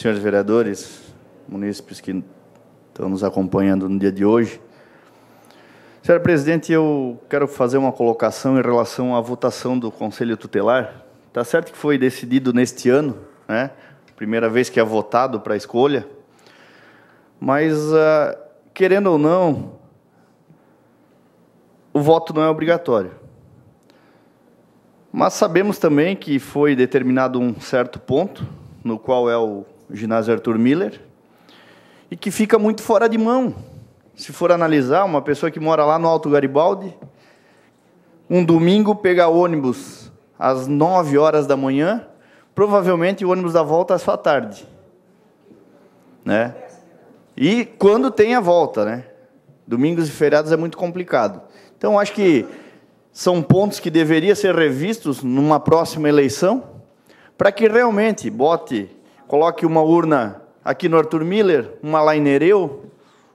senhores vereadores, munícipes que estão nos acompanhando no dia de hoje. senhor presidente, eu quero fazer uma colocação em relação à votação do Conselho Tutelar. Está certo que foi decidido neste ano, né? primeira vez que é votado para escolha, mas, ah, querendo ou não, o voto não é obrigatório. Mas sabemos também que foi determinado um certo ponto, no qual é o o ginásio Arthur Miller, e que fica muito fora de mão. Se for analisar, uma pessoa que mora lá no Alto Garibaldi, um domingo pega ônibus às 9 horas da manhã, provavelmente o ônibus da volta é só tarde. Né? E quando tem a volta, né? Domingos e feriados é muito complicado. Então, acho que são pontos que deveriam ser revistos numa próxima eleição, para que realmente bote coloque uma urna aqui no Arthur Miller, uma lá em Nereu,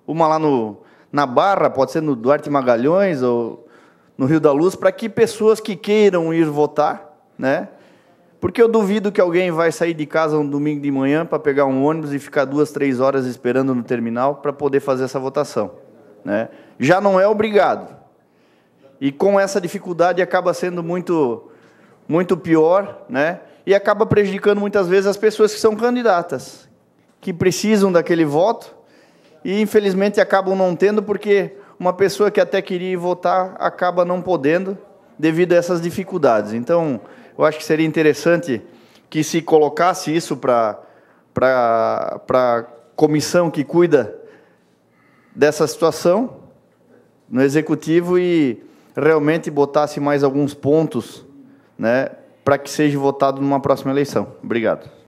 uma lá no, na Barra, pode ser no Duarte Magalhães ou no Rio da Luz, para que pessoas que queiram ir votar, né? Porque eu duvido que alguém vai sair de casa um domingo de manhã para pegar um ônibus e ficar duas, três horas esperando no terminal para poder fazer essa votação. Né? Já não é obrigado. E com essa dificuldade acaba sendo muito, muito pior, né? e acaba prejudicando muitas vezes as pessoas que são candidatas, que precisam daquele voto e infelizmente acabam não tendo porque uma pessoa que até queria ir votar acaba não podendo devido a essas dificuldades. Então, eu acho que seria interessante que se colocasse isso para a comissão que cuida dessa situação no executivo e realmente botasse mais alguns pontos, né, para que seja votado numa próxima eleição. Obrigado.